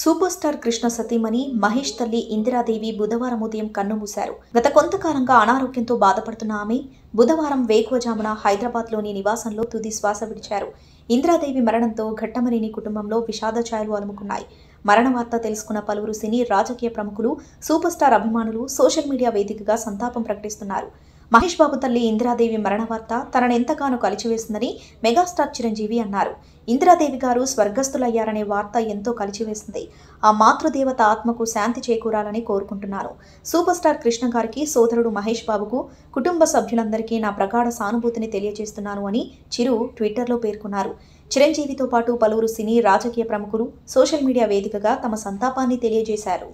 super star Krishna సతీమణి మహేష్ తల్లి ఇందిరాదేవి బుధవారం ఉదయం కన్నుమూశారు గత కొంతకాలంగా అనారోగ్యంతో బాధపడుతున్న ఆమె బుధవారం వేకువజామున హైదరాబాద్లోని నివాసంలో తుది శ్వాస విడిచారు ఇందిరాదేవి మరణంతో ఘట్టమరిని కుటుంబంలో విషాద ఛాయలు అలుముకున్నాయి మరణ వార్త తెలుసుకున్న పలువురు సినీ రాజకీయ ప్రముఖులు సూపర్ స్టార్ అభిమానులు సోషల్ మీడియా వేదికగా సంతాపం ప్రకటిస్తున్నారు మహేష్ బాబు తల్లి ఇందిరాదేవి మరణ వార్త తనను ఎంతగానో కలిచివేసిందని మెగాస్టార్ చిరంజీవి అన్నారు ఇందిరాదేవి గారు స్వర్గస్థులయ్యారనే వార్త ఎంతో కలిచివేసింది ఆ మాతృదేవత ఆత్మకు శాంతి చేకూరాలని కోరుకుంటున్నారు సూపర్ స్టార్ కృష్ణ గారికి సోదరుడు మహేష్ బాబుకు కుటుంబ సభ్యులందరికీ నా ప్రగాఢ సానుభూతిని తెలియజేస్తున్నాను అని చిరు ట్విట్టర్లో పేర్కొన్నారు చిరంజీవితో పాటు పలువురు సినీ రాజకీయ ప్రముఖులు సోషల్ మీడియా వేదికగా తమ సంతాపాన్ని తెలియజేశారు